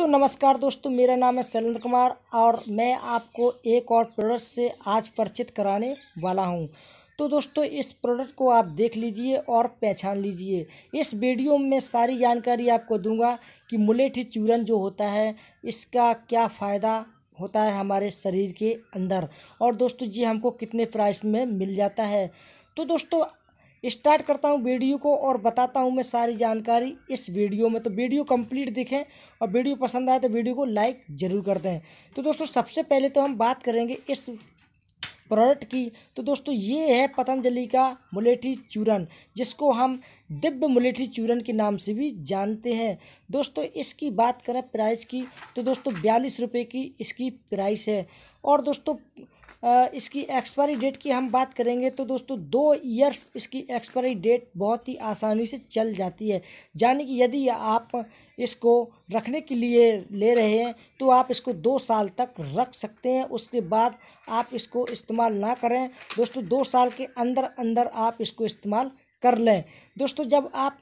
तो नमस्कार दोस्तों मेरा नाम है शैलेंद्र कुमार और मैं आपको एक और प्रोडक्ट से आज परिचित कराने वाला हूँ तो दोस्तों इस प्रोडक्ट को आप देख लीजिए और पहचान लीजिए इस वीडियो में सारी जानकारी आपको दूंगा कि मुलेठी चूरन जो होता है इसका क्या फ़ायदा होता है हमारे शरीर के अंदर और दोस्तों जी हमको कितने प्राइस में मिल जाता है तो दोस्तों स्टार्ट करता हूँ वीडियो को और बताता हूँ मैं सारी जानकारी इस वीडियो में तो वीडियो कंप्लीट दिखें और वीडियो पसंद आए तो वीडियो को लाइक ज़रूर कर दें तो दोस्तों सबसे पहले तो हम बात करेंगे इस प्रोडक्ट की तो दोस्तों ये है पतंजलि का मुलेठी चूरन जिसको हम दिव्य मुलेठी चूरन के नाम से भी जानते हैं दोस्तों इसकी बात करें प्राइस की तो दोस्तों बयालीस रुपये की इसकी प्राइस है और दोस्तों इसकी एक्सपायरी डेट की हम बात करेंगे तो दोस्तों दो ईयर्स इसकी एक्सपायरी डेट बहुत ही आसानी से चल जाती है यानी कि यदि आप इसको रखने के लिए ले रहे हैं तो आप इसको दो साल तक रख सकते हैं उसके बाद आप इसको इस्तेमाल ना करें दोस्तों दो साल के अंदर अंदर आप इसको इस्तेमाल कर लें दोस्तों जब आप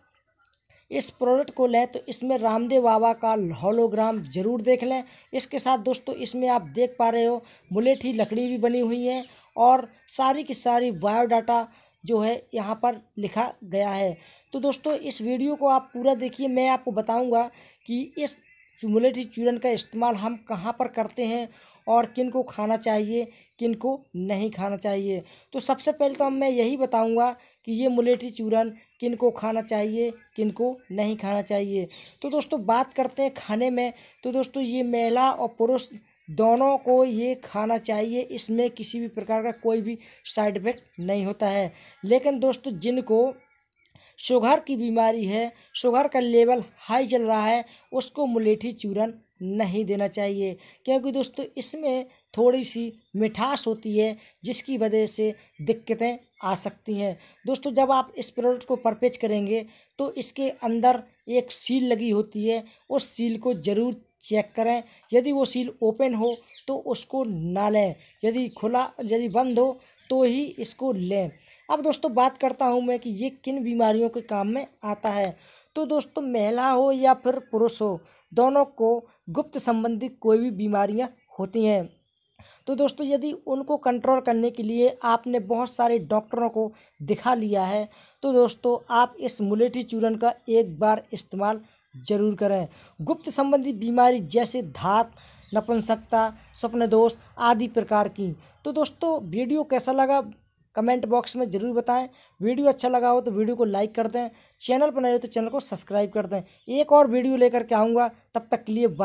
इस प्रोडक्ट को लें तो इसमें रामदेव बाबा का होलोग्राम जरूर देख लें इसके साथ दोस्तों इसमें आप देख पा रहे हो ही लकड़ी भी बनी हुई है और सारी की सारी बायोडाटा जो है यहाँ पर लिखा गया है तो दोस्तों इस वीडियो को आप पूरा देखिए मैं आपको बताऊँगा कि इस मुलेठी चूरन का इस्तेमाल हम कहाँ पर करते हैं और किन को खाना चाहिए किन को नहीं खाना चाहिए तो सबसे पहले तो मैं यही बताऊँगा कि ये मुलेठी चूरन किन को खाना चाहिए किन को नहीं खाना चाहिए तो दोस्तों बात करते हैं खाने में तो दोस्तों ये महिला और पुरुष दोनों को ये खाना चाहिए इसमें किसी भी प्रकार का कोई भी साइड इफेक्ट नहीं होता है लेकिन दोस्तों जिनको शुगर की बीमारी है शुगर का लेवल हाई चल रहा है उसको मुलेठी चूरन नहीं देना चाहिए क्योंकि दोस्तों इसमें थोड़ी सी मिठास होती है जिसकी वजह से दिक्कतें आ सकती हैं दोस्तों जब आप इस प्रोडक्ट को परपेज करेंगे तो इसके अंदर एक सील लगी होती है उस सील को ज़रूर चेक करें यदि वो सील ओपन हो तो उसको ना लें यदि खुला यदि बंद हो तो ही इसको लें अब दोस्तों बात करता हूँ मैं कि ये किन बीमारियों के काम में आता है तो दोस्तों महिला हो या फिर पुरुष हो दोनों को गुप्त संबंधी कोई भी बीमारियां होती हैं तो दोस्तों यदि उनको कंट्रोल करने के लिए आपने बहुत सारे डॉक्टरों को दिखा लिया है तो दोस्तों आप इस मुलेठी चूर्ण का एक बार इस्तेमाल जरूर करें गुप्त संबंधी बीमारी जैसे धात नपुंसकता स्वप्न दोष आदि प्रकार की तो दोस्तों वीडियो कैसा लगा कमेंट बॉक्स में ज़रूर बताएं वीडियो अच्छा लगा हो तो वीडियो को लाइक कर दें चैनल पर नए हो तो चैनल को सब्सक्राइब कर दें एक और वीडियो लेकर के आऊँगा तब तक के लिए